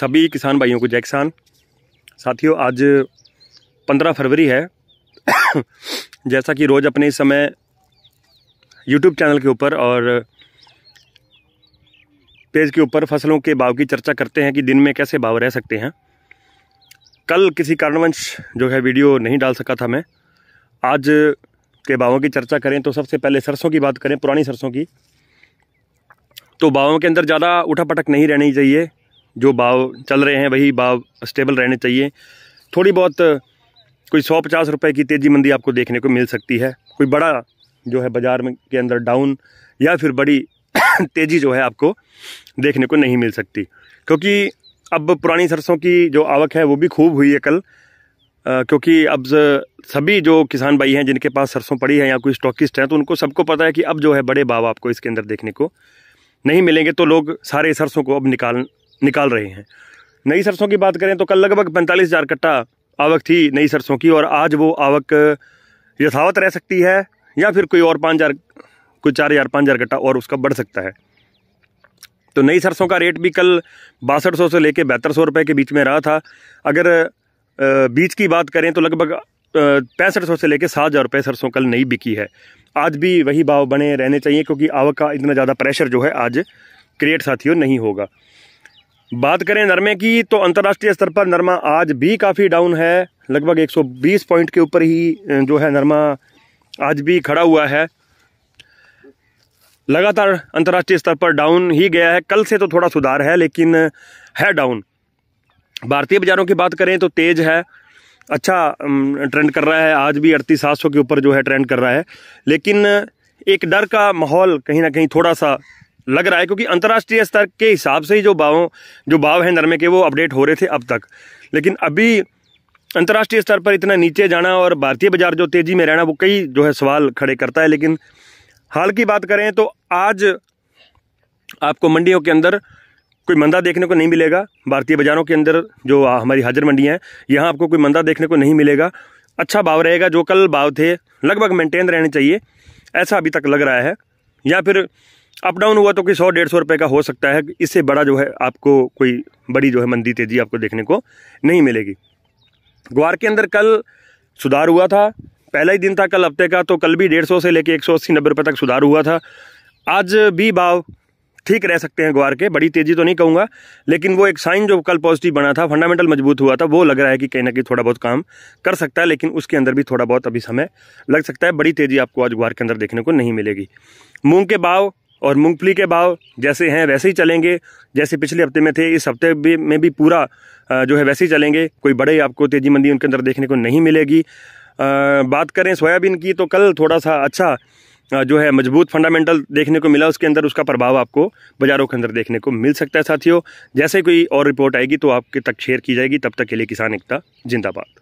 सभी किसान भाइयों को जय किसान साथियों आज 15 फरवरी है जैसा कि रोज़ अपने समय यूट्यूब चैनल के ऊपर और पेज के ऊपर फसलों के भाव की चर्चा करते हैं कि दिन में कैसे भाव रह सकते हैं कल किसी कारणवंश जो है वीडियो नहीं डाल सका था मैं आज के भावों की चर्चा करें तो सबसे पहले सरसों की बात करें पुरानी सरसों की तो भावों के अंदर ज़्यादा उठापटक नहीं रहनी चाहिए जो भाव चल रहे हैं वही भाव स्टेबल रहने चाहिए थोड़ी बहुत कोई सौ पचास रुपये की तेज़ी मंदी आपको देखने को मिल सकती है कोई बड़ा जो है बाज़ार में के अंदर डाउन या फिर बड़ी तेज़ी जो है आपको देखने को नहीं मिल सकती क्योंकि अब पुरानी सरसों की जो आवक है वो भी खूब हुई है कल क्योंकि अब सभी जो किसान भाई हैं जिनके पास सरसों पड़ी है या कोई स्टॉकिस्ट हैं तो उनको सबको पता है कि अब जो है बड़े भाव आपको इसके अंदर देखने को नहीं मिलेंगे तो लोग सारे सरसों को अब निकाल निकाल रहे हैं नई सरसों की बात करें तो कल लगभग पैंतालीस हज़ार कट्टा आवक थी नई सरसों की और आज वो आवक यथावत रह सकती है या फिर कोई और पाँच हज़ार कोई चार हज़ार पाँच हज़ार कट्टा और उसका बढ़ सकता है तो नई सरसों का रेट भी कल बासठ सौ से लेकर बहत्तर सौ रुपये के बीच में रहा था अगर बीज की बात करें तो लगभग पैंसठ सौ से लेकर सात हज़ार रुपये सरसों कल नई बिकी है आज भी वही भाव बने रहने चाहिए क्योंकि आवक का इतना ज़्यादा प्रेशर जो है आज क्रिएट साथियों नहीं होगा बात करें नरमे की तो अंतर्राष्ट्रीय स्तर पर नरमा आज भी काफ़ी डाउन है लगभग 120 पॉइंट के ऊपर ही जो है नरमा आज भी खड़ा हुआ है लगातार अंतर्राष्ट्रीय स्तर पर डाउन ही गया है कल से तो थोड़ा सुधार है लेकिन है डाउन भारतीय बाज़ारों की बात करें तो तेज़ है अच्छा ट्रेंड कर रहा है आज भी अड़तीस सात सौ के ऊपर जो है ट्रेंड कर रहा है लेकिन एक डर का माहौल कहीं ना कहीं थोड़ा सा लग रहा है क्योंकि अंतर्राष्ट्रीय स्तर के हिसाब से ही जो भावों जो भाव हैं नरमे के वो अपडेट हो रहे थे अब तक लेकिन अभी अंतर्राष्ट्रीय स्तर पर इतना नीचे जाना और भारतीय बाजार जो तेज़ी में रहना वो कई जो है सवाल खड़े करता है लेकिन हाल की बात करें तो आज आपको मंडियों के अंदर कोई मंदा देखने को नहीं मिलेगा भारतीय बाज़ारों के अंदर जो हमारी हाजिर मंडियाँ हैं यहाँ आपको कोई मंदा देखने को नहीं मिलेगा अच्छा भाव रहेगा जो कल भाव थे लगभग मेंटेन रहने चाहिए ऐसा अभी तक लग रहा है या फिर अप डाउन हुआ तो कोई सौ डेढ़ सौ रुपये का हो सकता है इससे बड़ा जो है आपको कोई बड़ी जो है मंदी तेज़ी आपको देखने को नहीं मिलेगी ग्वार के अंदर कल सुधार हुआ था पहला ही दिन था कल हफ्ते का तो कल भी डेढ़ सौ से लेके एक सौ अस्सी नब्बे रुपये तक सुधार हुआ था आज भी भाव ठीक रह सकते हैं ग्वार के बड़ी तेज़ी तो नहीं कहूँगा लेकिन वो एक साइन जो कल पॉजिटिव बना था फंडामेंटल मजबूत हुआ था वो लग रहा है कि कहीं ना कहीं थोड़ा बहुत काम कर सकता है लेकिन उसके अंदर भी थोड़ा बहुत अभी समय लग सकता है बड़ी तेज़ी आपको आज ग्वार के अंदर देखने को नहीं मिलेगी मूंग के भाव और मूंगफली के भाव जैसे हैं वैसे ही चलेंगे जैसे पिछले हफ्ते में थे इस हफ्ते भी में भी पूरा जो है वैसे ही चलेंगे कोई बड़े आपको तेज़ी मंदी उनके अंदर देखने को नहीं मिलेगी बात करें सोयाबीन की तो कल थोड़ा सा अच्छा जो है मजबूत फंडामेंटल देखने को मिला उसके अंदर उसका प्रभाव आपको बाज़ारों के अंदर देखने को मिल सकता है साथियों जैसे कोई और रिपोर्ट आएगी तो आपके तक शेयर की जाएगी तब तक के लिए किसान एकता जिंदाबाद